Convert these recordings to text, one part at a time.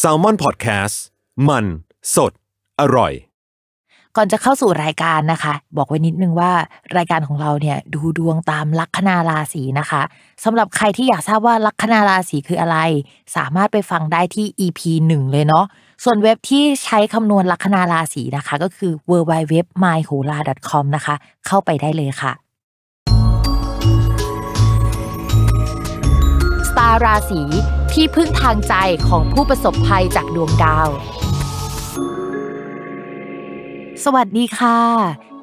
s a l ม o n PODCAST มัน สด อร่อย ก่อนจะเข้าสู่รายการนะคะ บอกไว้นิดนึงว่ารายการของเราเนี่ยดูดวงตามลัคนาราศีนะคะสำหรับใครที่อยากทราบว่า ลัคนาราศีคืออะไร สามารถไปฟังได้ที่ EP หนึ่งเลยเนาะส่วนเว็บที่ใช้คำนวณลัคนาราศีนะคะ ก็คือ w w w m y h o l a c o m นะคะ เข้าไปได้เลยค่ะสตาราศีที่พึ่งทางใจของผู้ประสบภัยจากดวงดาว สวัสดีค่ะ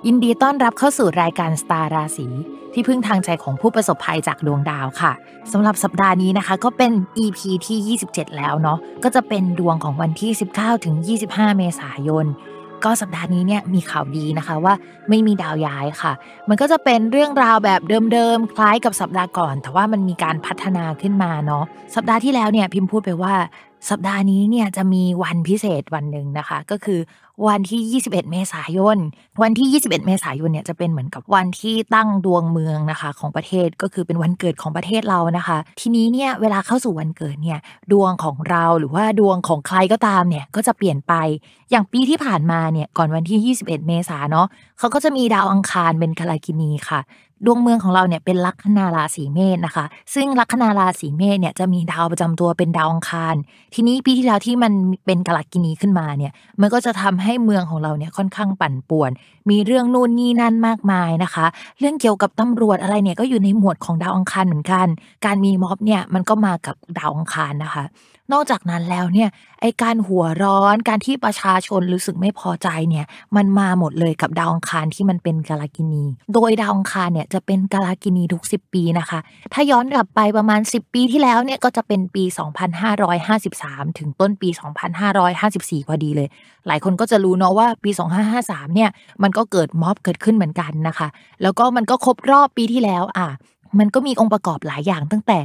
ยินดีต้อนรับเข้าสู่รายการสตาร์ราศีที่พึ่งทางใจของผู้ประสบภัยจากดวงดาวค่ะ สำหรับสัปดาห์นี้นะคะ ก็เป็น EP ที่ 27 แล้วเนาะ ก็จะเป็นดวงของวันที่ 19 ถึง 25 เมษายนก็สัปดาห์นี้เนี่ยมีข่าวดีนะคะว่าไม่มีดาวย้ายค่ะ มันก็จะเป็นเรื่องราวแบบเดิมๆ คล้ายกับสัปดาห์ก่อน แต่ว่ามันมีการพัฒนาขึ้นมาเนาะสัปดาห์ที่แล้วเนี่ยพิมพ์พูดไปว่าสัปดาห์นี้เนี่ยจะมีวันพิเศษวันหนึ่งนะคะ ก็คือวันที่ 21 เมษายน วันที่ 21 เมษายน เนี่ย จะเป็นเหมือนกับวันที่ตั้งดวงเมืองนะคะของประเทศ ก็คือเป็นวันเกิดของประเทศเรานะคะ ทีนี้เนี่ยเวลาเข้าสู่วันเกิดเนี่ย ดวงของเราหรือว่าดวงของใครก็ตาม เนี่ย ก็จะเปลี่ยนไป อย่างปีที่ผ่านมาเนี่ย ก่อนวันที่ 21 เมษาเนาะเขาก็จะมีดาวอังคารเป็นคารากินีค่ะดวงเมืองของเราเนี่ยเป็นลัคนาราศีเมษนะคะ ซึ่งลัคนาราศีเมษเนี่ยจะมีดาวประจำตัวเป็นดาวอังคาร ทีนี้ปีที่แล้วที่มันเป็นกลกกินีขึ้นมาเนี่ยมันก็จะทำให้เมืองของเราเนี่ยค่อนข้างปั่นป่วน มีเรื่องนู่นนี่นั่นมากมายนะคะ เรื่องเกี่ยวกับตำรวจอะไรเนี่ยก็อยู่ในหมวดของดาวอังคารเหมือนกัน การมีม็อบเนี่ยมันก็มากับดาวอังคารนะคะนอกจากนั้นแล้วเนี่ยไอการหัวร้อนการที่ประชาชน รู้สึกไม่พอใจเนี่ยมันมาหมดเลยกับดาวองคารที่มันเป็นกาลากินีโดยดาวองคารเนี่ยจะเป็นกาลากินีทุก10ปีนะคะ ถ้าย้อนกลับไปประมาณ 10 ปีที่แล้วเนี่ยก็จะเป็นปี 2553 ถึงต้นปี 2554พอดีเลย หลายคนก็จะรู้เนาะว่าปี 2553เนี่ยมันก็เกิดม็อบเกิดขึ้นเหมือนกันนะคะ แล้วก็มันก็ครบรอบปีที่แล้วอ่ะมันก็มีองค์ประกอบหลายอย่างตั้งแต่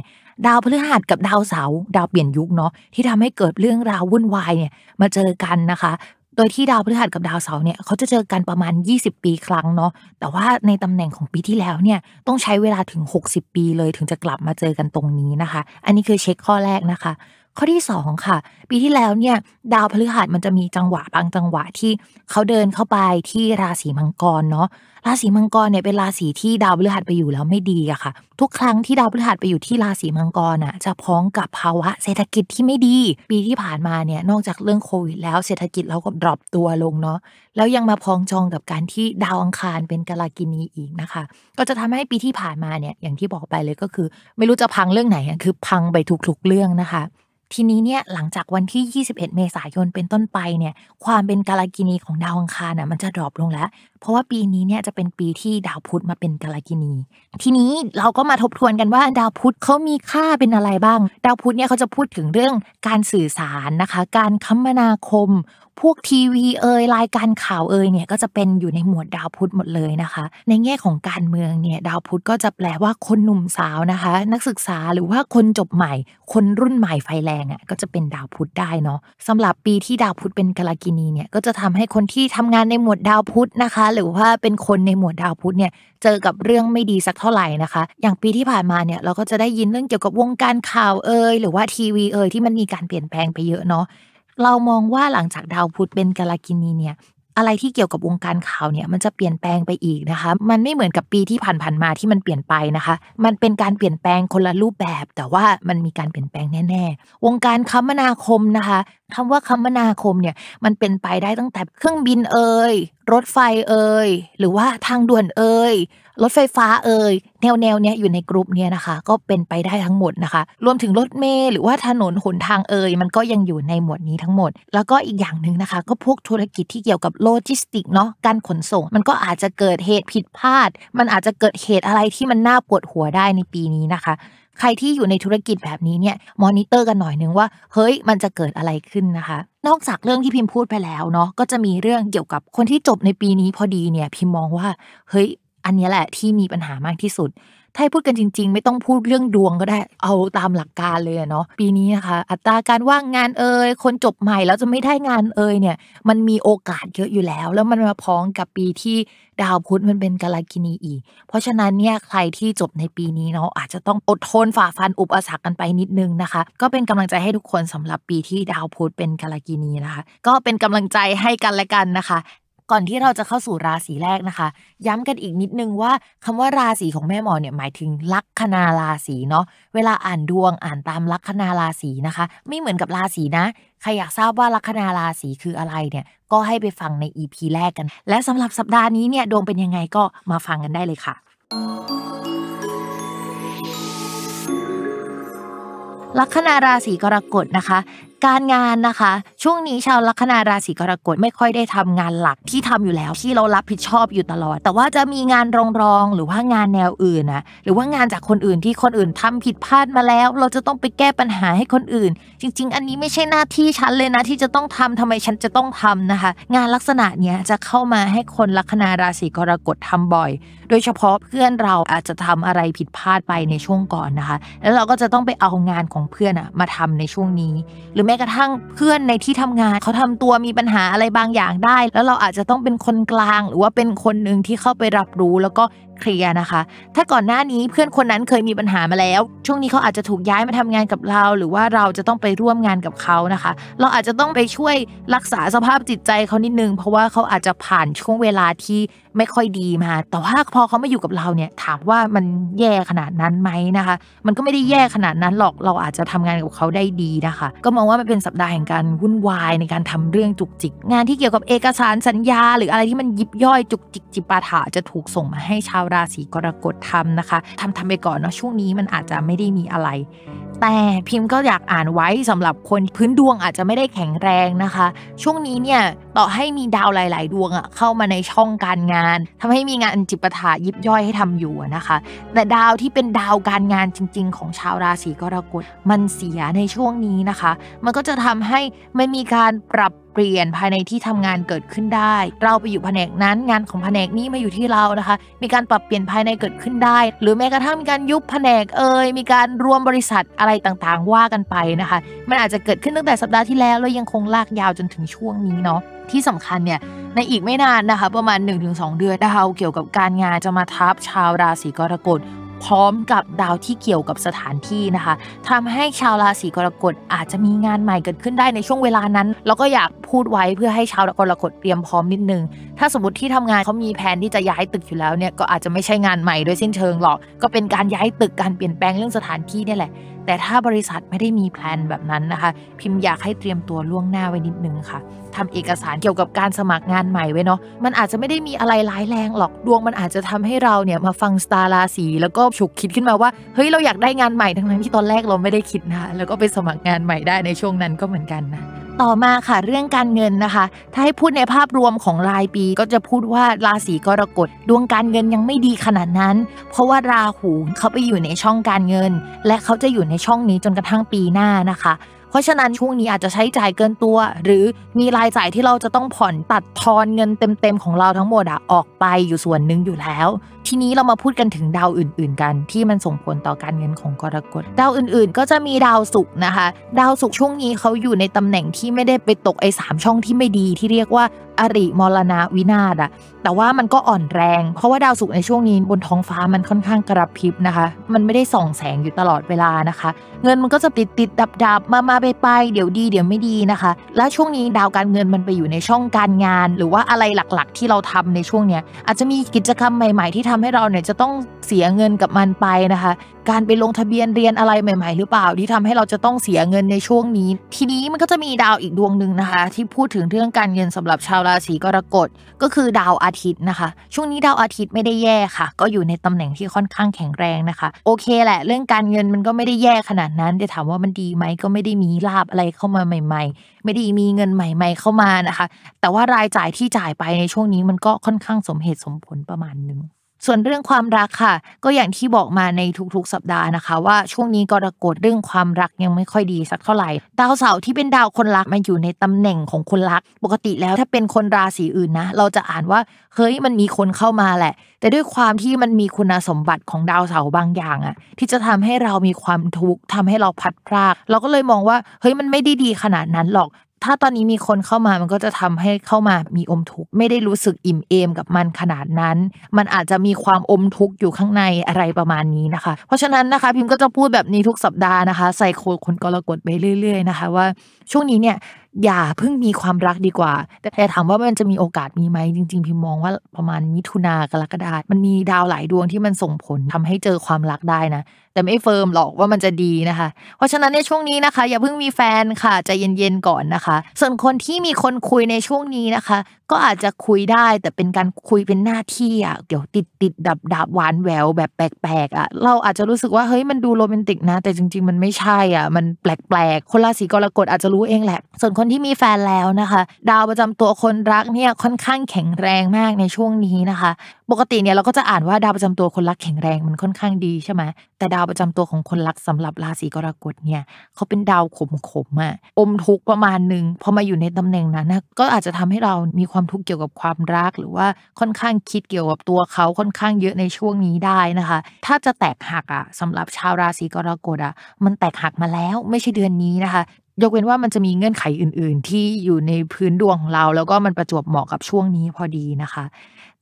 ดาวพฤหัสกับดาวเสาร์ดาวเปลี่ยนยุคเนาะที่ทำให้เกิดเรื่องราววุ่นวายเนี่ยมาเจอกันนะคะ โดยที่ดาวพฤหัสกับดาวเสาร์เนี่ยเขาจะเจอกันประมาณ 20 ปีครั้งเนาะแต่ว่าในตำแหน่งของปีที่แล้วเนี่ยต้องใช้เวลาถึง 60 ปีเลยถึงจะกลับมาเจอกันตรงนี้นะคะ อันนี้คือเช็คข้อแรกนะคะข้อที่2ค่ะปีที่แล้วเนี่ยดาวพฤหัสมันจะมีจังหวะบางจังหวะที่เขาเดินเข้าไปที่ราศีมังกรเนาะราศีมังกรเนี่ยเป็นราศีที่ดาวพฤหัสไปอยู่แล้ว ไม่ดีอะค่ะ ทุกครั้งที่ดาวพฤหัสไปอยู่ที่ราศีมังกรอะจะพ้องกับภาวะเศรษฐกิจที่ไม่ดี ปีที่ผ่านมาเนี่ยนอกจากเรื่องโควิดแล้วเศรษฐกิจเราก็ดรอปตัวลงเนาะแล้วยังมาพ้องจองกับการที่ดาวอังคารเป็นกาลกินีอีกนะคะ ก็จะทำให้ปีที่ผ่านมาเนี่ยอย่างที่บอกไปเลยก็คือ ไม่รู้จะพังเรื่องไหนคือ พังไปทุกๆเรื่องนะคะทีนี้เนี่ยหลังจากวันที่ 21 เมษายนเป็นต้นไปเนี่ย ความเป็นกาลกินีของดาวอังคารน่ะมันจะดรอปลงแล้วเพราะว่าปีนี้เนี่ยจะเป็นปีที่ดาวพุธมาเป็นกาลกินี ทีนี้เราก็มาทบทวนกันว่า ดาวพุธเขามีค่าเป็นอะไรบ้าง ดาวพุธเนี่ยเขาจะพูดถึงเรื่องการสื่อสารนะคะ การคมนาคม พวกทีวีเอ่ยรายการข่าวเอ่ยเนี่ยก็จะเป็นอยู่ในหมวดดาวพุธหมดเลยนะคะ ในแง่ของการเมืองเนี่ยดาวพุธก็จะแปลว่าคนหนุ่มสาวนะคะ นักศึกษาหรือว่าคนจบใหม่ คนรุ่นใหม่ไฟแรงอะ่ะก็จะเป็นดาวพุธได้เนาะสำหรับปีที่ดาวพุธเป็นกาลกินีเนี่ยก็จะทำให้คนที่ทำงานในหมวดดาวพุธนะคะหรือว่าเป็นคนในหมวดดาวพุธเนี่ยเจอกับเรื่องไม่ดีสักเท่าไหร่นะคะ อย่างปีที่ผ่านมาเนี่ยเราก็จะได้ยินเรื่องเกี่ยวกับวงการข่าวเอ่ยหรือว่าทีวีเอ่ยที่มันมีการเปลี่ยนแปลงไปเยอะเนาะเรามองว่าหลังจากดาวพุธเป็นกาลกินีเนี่ยอะไรที่เกี่ยวกับวงการข่าวเนี่ยมันจะเปลี่ยนแปลงไปอีกนะคะ มันไม่เหมือนกับปีที่ผ่านๆมาที่มันเปลี่ยนไปนะคะ มันเป็นการเปลี่ยนแปลงคนละรูปแบบ แต่ว่ามันมีการเปลี่ยนแปลงแน่ ๆ วงการคมนาคมนะคะคำว่าคมนาคมเนี่ยมันเป็นไปได้ตั้งแต่เครื่องบินเอ่ยรถไฟเอ่ยหรือว่าทางด่วนเอ่ยรถไฟฟ้าเอ่ยแนวแนวเนี้ยอยู่ในกรุ๊ปเนี้ยนะคะ ก็เป็นไปได้ทั้งหมดนะคะ รวมถึงรถเมล์หรือว่าถนนหนทางเอ่ยมันก็ยังอยู่ในหมวดนี้ทั้งหมด แล้วก็อีกอย่างหนึ่งนะคะก็พวกธุรกิจที่เกี่ยวกับโลจิสติกเนาะการขนส่ง มันก็อาจจะเกิดเหตุผิดพลาด มันอาจจะเกิดเหตุอะไรที่มันน่าปวดหัวได้ในปีนี้นะคะ ใครที่อยู่ในธุรกิจแบบนี้เนี่ยมอนิเตอร์กันหน่อยนึงว่าเฮ้ย มันจะเกิดอะไรขึ้นนะคะ นอกจากเรื่องที่พิมพ์พูดไปแล้วเนาะก็จะมีเรื่องเกี่ยวกับคนที่จบในปีนี้พอดีเนี่ย พิมมองว่าเฮ้ยอันนี้แหละ ที่มีปัญหามากที่สุด ถ้าพูดกันจริง ๆ ไม่ต้องพูดเรื่องดวงก็ได้ เอาตามหลักการเลยเนาะ ปีนี้นะคะ อัตราการว่างงานเอ่ยคนจบใหม่แล้ว จะไม่ได้งานเอ่ยเนี่ย มันมีโอกาสเยอะอยู่แล้ว แล้วมันมาพ้องกับปีที่ดาวพุธมันเป็นกาลกินีอีก เพราะฉะนั้นเนี่ยใครที่จบในปีนี้เนาะอาจจะต้องอดทนฝ่าฟันอุปสรรคกันไปนิดนึงนะคะ ก็เป็นกำลังใจให้ทุกคนสำหรับปีที่ดาวพุธเป็นกาลกินีนะคะ ก็เป็นกำลังใจให้กันและกันนะคะก่อนที่เราจะเข้าสู่ราศีแรกนะคะ ย้ำกันอีกนิดนึงว่า คำว่าราศีของแม่หมอเนี่ยหมายถึงลัคนาราศีเนาะเวลาอ่านดวงอ่านตามลัคนาราศีนะคะ ไม่เหมือนกับราศีนะใครอยากทราบว่าลัคนาราศีคืออะไรเนี่ย ก็ให้ไปฟังในอีพีแรกกัน และสำหรับสัปดาห์นี้เนี่ยดวงเป็นยังไงก็มาฟังกันได้เลยค่ะ ลัคนาราศีกรกฎนะคะ การงานนะคะช่วงนี้ชาวลัคนาราศีกรกฎไม่ค่อยได้ทำงานหลักที่ทำอยู่แล้วที่เรารับผิดชอบอยู่ตลอด แต่ว่าจะมีงานรองรองหรือว่างานแนวอื่นนะหรือว่างานจากคนอื่นที่คนอื่นทำผิดพลาดมาแล้ว เราจะต้องไปแก้ปัญหาให้คนอื่น จริงๆอันนี้ไม่ใช่หน้าที่ฉันเลยนะ ที่จะต้องทำทำไมฉันจะต้องทำนะคะ งานลักษณะเนี้ยจะเข้ามาให้คนลัคนาราศีกรกฎทำบ่อย โดยเฉพาะเพื่อนเราอาจจะทำอะไรผิดพลาดไปในช่วงก่อนนะคะ แล้วเราก็จะต้องไปเอางานของเพื่อนอะมาทำในช่วงนี้ หรือแม้กระทั่งเพื่อนในที่ที่ทำงานเขาทำตัวมีปัญหาอะไรบางอย่างได้ แล้วเราอาจจะต้องเป็นคนกลางหรือว่าเป็นคนหนึ่งที่เข้าไปรับรู้แล้วก็เคลียร์นะคะ ถ้าก่อนหน้านี้เพื่อนคนนั้นเคยมีปัญหามาแล้ว ช่วงนี้เขาอาจจะถูกย้ายมาทำงานกับเรา หรือว่าเราจะต้องไปร่วมงานกับเขานะคะ เราอาจจะต้องไปช่วยรักษาสภาพจิตใจเขานิดนึงเพราะว่าเขาอาจจะผ่านช่วงเวลาที่ไม่ค่อยดีมาแต่ว่าพอเขามาอยู่กับเราเนี่ย ถามว่ามันแย่ขนาดนั้นไหมนะคะ มันก็ไม่ได้แย่ขนาดนั้นหรอกเราอาจจะทำงานกับเขาได้ดีนะคะ ก็มองว่ามันเป็นสัปดาห์แห่งการวุ่นวายในการทำเรื่องจุกจิก งานที่เกี่ยวกับเอกสารสัญญา หรืออะไรที่มันยิบย่อยจุกจิกจิปาถาจะถูกส่งมาให้ชาวราศีกรกฎทำนะคะทำทำไปก่อนเนาะช่วงนี้มันอาจจะไม่ได้มีอะไรแต่พิมพ์ก็อยากอ่านไว้สำหรับคนพื้นดวงอาจจะไม่ได้แข็งแรงนะคะ ช่วงนี้เนี่ยต่อให้มีดาวหลาย ๆ ดวงอะเข้ามาในช่องการงาน ทำให้มีงานจิปถายิบย่อยให้ทำอยู่นะคะ แต่ดาวที่เป็นดาวการงานจริง ๆ ของชาวราศีกรกฎมันเสียในช่วงนี้นะคะ มันก็จะทำให้ไม่มีการปรับเปลี่ยนภายในที่ทำงานเกิดขึ้นได้ เราไปอยู่แผนกนั้นงานของแผนกนี้มาอยู่ที่เรานะคะ มีการปรับเปลี่ยนภายในเกิดขึ้นได้ หรือแม้กระทั่งมีการยุบแผนกเอ่ย มีการรวมบริษัทอะไรต่างๆว่ากันไปนะคะ มันอาจจะเกิดขึ้นตั้งแต่สัปดาห์ที่แล้วแล้วยังคงลากยาวจนถึงช่วงนี้เนาะ ที่สำคัญเนี่ยในอีกไม่นานนะคะ ประมาณ 1-2 เดือนดาวเกี่ยวกับการงานจะมาทับชาวราศีกรกฎพร้อมกับดาวที่เกี่ยวกับสถานที่นะคะ ทำให้ชาวราศีกรกฎอาจจะมีงานใหม่เกิดขึ้นได้ในช่วงเวลานั้น แล้วก็อยากพูดไว้เพื่อให้ชาวกรกฎเตรียมพร้อมนิดนึง ถ้าสมมติที่ทำงานเขามีแผนที่จะย้ายตึกอยู่แล้วเนี่ยก็อาจจะไม่ใช่งานใหม่โดยสิ้นเชิงหรอก ก็เป็นการย้ายตึกการเปลี่ยนแปลงเรื่องสถานที่นี่แหละแต่ถ้าบริษัทไม่ได้มีแพลนแบบนั้นนะคะ พิมพ์อยากให้เตรียมตัวล่วงหน้าไว้นิดนึงค่ะ ทำเอกสารเกี่ยวกับการสมัครงานใหม่ไว้เนาะมันอาจจะไม่ได้มีอะไรร้ายแรงหรอกดวงมันอาจจะทำให้เราเนี่ยมาฟังสตาราสีแล้วก็ฉุกคิดขึ้นมาว่า เฮ้ยเราอยากได้งานใหม่ทั้งนั้นที่ตอนแรกเราไม่ได้คิดนะ แล้วก็ไปสมัครงานใหม่ได้ในช่วงนั้นก็เหมือนกันนะต่อมาค่ะเรื่องการเงินนะคะถ้าให้พูดในภาพรวมของรายปีก็จะพูดว่าราศีกรกฎดวงการเงินยังไม่ดีขนาดนั้น เพราะว่าราหูเขาไปอยู่ในช่องการเงิน และเขาจะอยู่ในช่องนี้จนกระทั่งปีหน้านะคะราะฉะนั้นช่วงนี้อาจจะใช้จ่ายเกินตัว หรือมีรายจ่ายที่เราจะต้องผ่อนตัดทอนเงินเต็มๆของเราทั้งหมดอะออกไปอยู่ส่วนหนึ่งอยู่แล้วทีนี้เรามาพูดกันถึงดาวอื่น ๆ กันที่มันส่งผลต่อการเงินของกรกฎดาวอื่น ๆ ก็จะมีดาวศุกร์นะคะ ดาวศุกร์ช่วงนี้เขาอยู่ในตำแหน่งที่ไม่ได้ไปตกไอ้สามช่องที่ไม่ดีที่เรียกว่าอริมรณะวินาศอะแต่ว่ามันก็อ่อนแรงเพราะว่าดาวศุกร์ในช่วงนี้ บนท้องฟ้ามันค่อนข้างกระพริบนะคะ มันไม่ได้ส่องแสงอยู่ตลอดเวลานะคะ เงินมันก็จะติดติดดับดับมามาไปไปเดี๋ยวดีเดี๋ยวไม่ดีนะคะ และช่วงนี้ดาวการเงินมันไปอยู่ในช่องการงาน หรือว่าอะไรหลักๆที่เราทำในช่วงเนี้ย อาจจะมีกิจกรรมใหม่ๆที่ทำให้เราเนี่ยจะต้องเสียเงินกับมันไปนะคะการไปลงทะเบียนเรียนอะไรใหม่ ๆ หรือเปล่าที่ทำให้เราจะต้องเสียเงินในช่วงนี้ ทีนี้มันก็จะมีดาวอีกดวงหนึ่งนะคะ ที่พูดถึงเรื่องการเงินสำหรับชาวราศีกรกฎก็คือดาวอาทิตย์นะคะ ช่วงนี้ดาวอาทิตย์ไม่ได้แย่ค่ะ ก็อยู่ในตำแหน่งที่ค่อนข้างแข็งแรงนะคะโอเคแหละ เรื่องการเงินมันก็ไม่ได้แย่ขนาดนั้นแต่ถามว่ามันดีไหมก็ไม่ได้มีลาบอะไรเข้ามาใหม่ ๆ ไม่ได้มีเงินใหม่ ๆ เข้ามานะคะ แต่ว่ารายจ่ายที่จ่ายไปในช่วงนี้มันก็ค่อนข้างสมเหตุสมผลประมาณนึงส่วนเรื่องความรักค่ะก็อย่างที่บอกมาในทุกๆสัปดาห์นะคะ ว่าช่วงนี้กรกฎเรื่องความรักยังไม่ค่อยดีสักเท่าไหร่ดาวเสาร์ที่เป็นดาวคนรักมาอยู่ในตำแหน่งของคนรัก ปกติแล้วถ้าเป็นคนราศีอื่นนะเราจะอ่านว่าเฮ้ยมันมีคนเข้ามาแหละ แต่ด้วยความที่มันมีคุณสมบัติของดาวเสาร์บางอย่างอะที่จะทำให้เรามีความทุกข์ทำให้เราพัดพรากเราก็เลยมองว่าเฮ้ยมันไม่ได้ดีขนาดนั้นหรอกถ้าตอนนี้มีคนเข้ามามันก็จะทำให้เข้ามามีอมทุกข์ไม่ได้รู้สึกอิ่มเอม กับมันขนาดนั้น มันอาจจะมีความอมทุกข์อยู่ข้างในอะไรประมาณนี้นะคะ เพราะฉะนั้นนะคะพิมพ์ก็จะพูดแบบนี้ทุกสัปดาห์นะคะ ใส่โคดคนกรกฎไปเรื่อย ๆนะคะ ว่าช่วงนี้เนี่ยอย่าเพิ่งมีความรักดีกว่า แต่ถามว่ามันจะมีโอกาสมีไหมจริง ๆพิมมองว่าประมาณมิถุนากรกฎามันมีดาวหลายดวงที่มันส่งผลทำให้เจอความรักได้นะ แต่ไม่เฟิร์มหรอกว่ามันจะดีนะคะ เพราะฉะนั้นในช่วงนี้นะคะ อย่าเพิ่งมีแฟนค่ะใจเย็นๆ ก่อนนะคะ ส่วนคนที่มีคนคุยในช่วงนี้นะคะ ก็อาจจะคุยได้แต่เป็นการคุยเป็นหน้าที่อ่ะเดี๋ยวติดติดดับดับหวานแววแบบแปลกๆอ่ะเราอาจจะรู้สึกว่าเฮ้ยมันดูโรแมนติกนะ แต่จริง ๆ มันไม่ใช่อ่ะมันแปลก ๆ คนราศีกรกฎอาจจะรู้เองแหละ ส่วนคนนที่มีแฟนแล้วนะคะ ดาวประจำตัวคนรักเนี่ยค่อนข้างแข็งแรงมากในช่วงนี้นะคะ ปกติเนี่ยเราก็จะอ่านว่าดาวประจำตัวคนรักแข็งแรงมันค่อนข้างดีใช่ไหมแต่ดาวประจำตัวของคนรักสำหรับราศีกรกฎเนี่ยเขาเป็นดาวขมขมอะอมทุกประมาณหนึ่งพอมาอยู่ในตำแหน่งนั้นนะก็อาจจะทำให้เรามีความทุกข์เกี่ยวกับความรักหรือว่าค่อนข้างคิดเกี่ยวกับตัวเขาค่อนข้างเยอะในช่วงนี้ได้นะคะ ถ้าจะแตกหักอะสำหรับชาวราศีกรกฎอะมันแตกหักมาแล้วไม่ใช่เดือนนี้นะคะยกเว้นว่ามันจะมีเงื่อนไขอื่นๆ ที่อยู่ในพื้นดวงของเรา แล้วก็มันประจวบเหมาะกับช่วงนี้พอดีนะคะ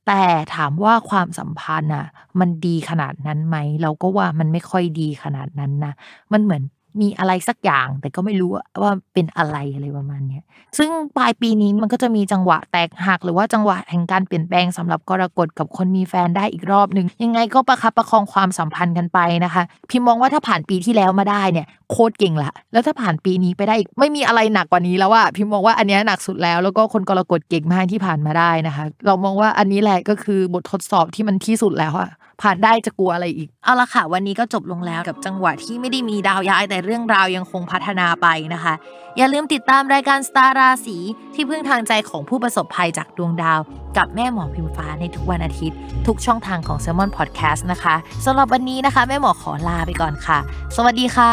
แต่ถามว่าความสัมพันธ์อ่ะ มันดีขนาดนั้นไหม เราก็ว่ามันไม่ค่อยดีขนาดนั้นนะ มันเหมือนมีอะไรสักอย่างแต่ก็ไม่รู้ว่าเป็นอะไรอะไรประมาณนี้ซึ่งปลายปีนี้มันก็จะมีจังหวะแตกหัก หรือว่าจังหวะแห่งการเปลี่ยนแปลงสำหรับกรกฎกับคนมีแฟนได้อีกรอบหนึ่งยังไงก็ประคับประคองความสัมพันธ์กันไปนะคะพิมมองว่าถ้าผ่านปีที่แล้วมาได้เนี่ยโคตรเก่งละแล้วถ้าผ่านปีนี้ไปได้อีกไม่มีอะไรหนักกว่านี้แล้วว่าพิมมองว่าอันนี้หนักสุดแล้วแล้วก็คนกรกฎเก่งมากที่ผ่านมาได้นะคะ เรามองว่าอันนี้แหละก็คือบททดสอบที่มันที่สุดแล้วอะผ่านได้จะกลัวอะไรอีก เอาละค่ะ วันนี้ก็จบลงแล้วกับจังหวะที่ไม่ได้มีดาวย้ายแต่เรื่องราวยังคงพัฒนาไปนะคะ อย่าลืมติดตามรายการสตาราสีที่พึ่งทางใจของผู้ประสบภัยจากดวงดาว กับแม่หมอพิมฟ้าในทุกวันอาทิตย์ ทุกช่องทางของ s ซ l m o n Podcast นะคะสำหรับวันนี้นะคะ แม่หมอขอลาไปก่อนค่ะ สวัสดีค่ะ